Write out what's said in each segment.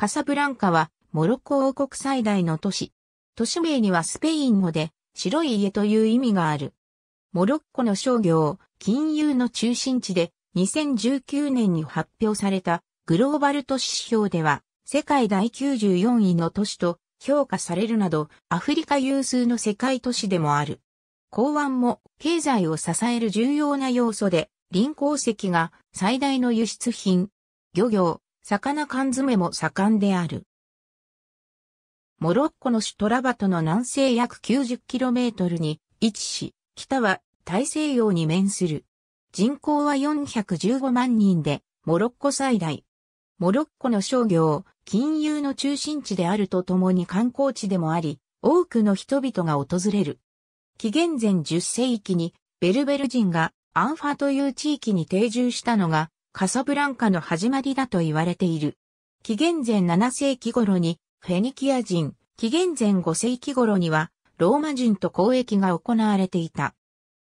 カサブランカはモロッコ王国最大の都市。都市名にはスペイン語で白い家という意味がある。モロッコの商業、金融の中心地で2019年に発表されたグローバル都市指標では世界第94位の都市と評価されるなどアフリカ有数の世界都市でもある。港湾も経済を支える重要な要素で、林鉱石が最大の輸出品、漁業、魚缶詰も盛んである。モロッコの首都ラバトの南西約 90km に位置し、北は大西洋に面する。人口は415万人で、モロッコ最大。モロッコの商業、金融の中心地であるとともに観光地でもあり、多くの人々が訪れる。紀元前10世紀にベルベル人がアンファという地域に定住したのがカサブランカの始まりだと言われている。紀元前7世紀頃にフェニキア人、紀元前5世紀頃にはローマ人と交易が行われていた。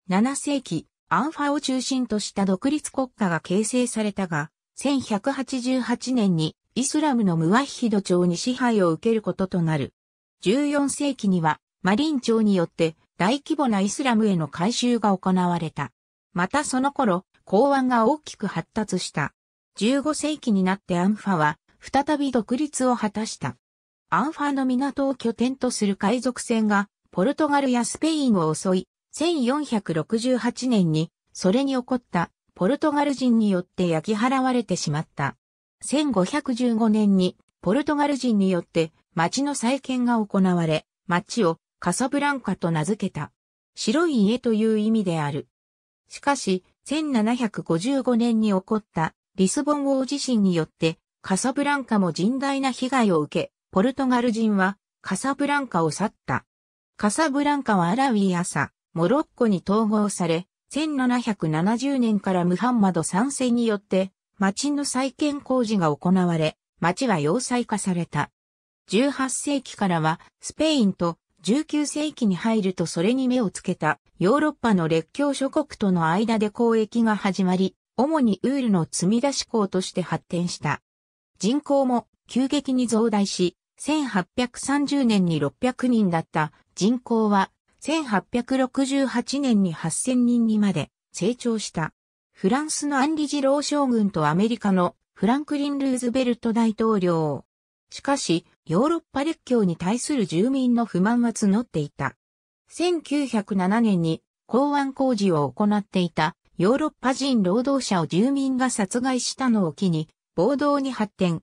7世紀、アンファを中心とした独立国家が形成されたが、1188年にイスラムのムワヒヒド朝に支配を受けることとなる。14世紀にはマリン朝によって大規模なイスラムへの改修が行われた。またその頃、港湾が大きく発達した。15世紀になってアンファは再び独立を果たした。アンファの港を拠点とする海賊船がポルトガルやスペインを襲い、1468年にそれに起こったポルトガル人によって焼き払われてしまった。1515年にポルトガル人によって町の再建が行われ、町をカサブランカと名付けた。白い家という意味である。しかし、1755年に起こったリスボン王地震によってカサブランカも甚大な被害を受け、ポルトガル人はカサブランカを去った。カサブランカはアラウィアサ、モロッコに統合され、1770年からムハンマド参戦によって町の再建工事が行われ、町は要塞化された。18世紀からはスペインと19世紀に入るとそれに目をつけたヨーロッパの列強諸国との間で交易が始まり、主にウールの積み出し港として発展した。人口も急激に増大し、1830年に600人だった人口は1868年に8000人にまで成長した。フランスのアンリジロー将軍とアメリカのフランクリン・ルーズベルト大統領。しかし、ヨーロッパ列強に対する住民の不満は募っていた。1907年に港湾工事を行っていたヨーロッパ人労働者を住民が殺害したのを機に暴動に発展。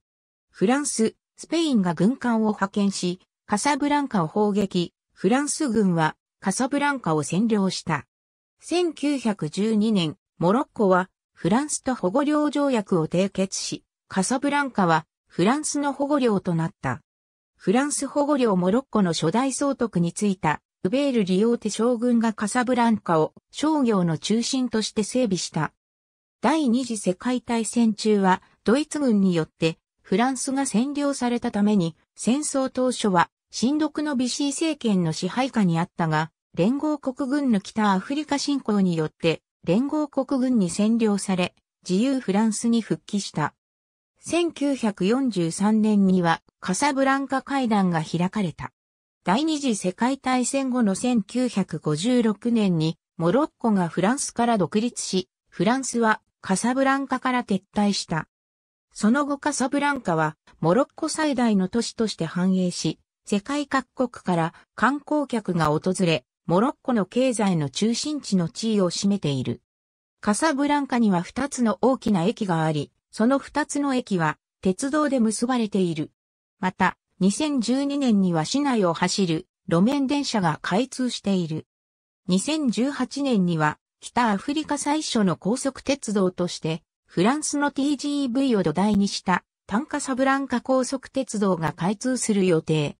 フランス、スペインが軍艦を派遣し、カサブランカを砲撃、フランス軍はカサブランカを占領した。1912年、モロッコはフランスと保護領条約を締結し、カサブランカはフランスの保護領となった。フランス保護領モロッコの初代総督についた、ウベール・リオーテ将軍がカサブランカを商業の中心として整備した。第二次世界大戦中は、ドイツ軍によって、フランスが占領されたために、戦争当初は、新独のビシー政権の支配下にあったが、連合国軍の北アフリカ侵攻によって、連合国軍に占領され、自由フランスに復帰した。1943年にはカサブランカ会談が開かれた。第二次世界大戦後の1956年にモロッコがフランスから独立し、フランスはカサブランカから撤退した。その後カサブランカはモロッコ最大の都市として繁栄し、世界各国から観光客が訪れ、モロッコの経済の中心地の地位を占めている。カサブランカには2つの大きな駅があり、その二つの駅は鉄道で結ばれている。また、2012年には市内を走る路面電車が開通している。2018年には北アフリカ最初の高速鉄道としてフランスの TGV を土台にした単価サブランカ高速鉄道が開通する予定。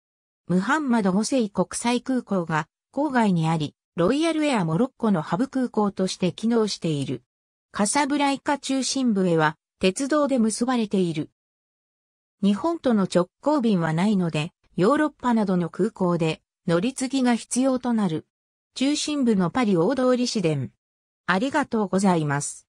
ムハンマド・モセイ国際空港が郊外にあり、ロイヤルエアモロッコのハブ空港として機能している。カサブライカ中心部へは鉄道で結ばれている。日本との直行便はないので、ヨーロッパなどの空港で乗り継ぎが必要となる。中心部のパリ大通り市電。ありがとうございます。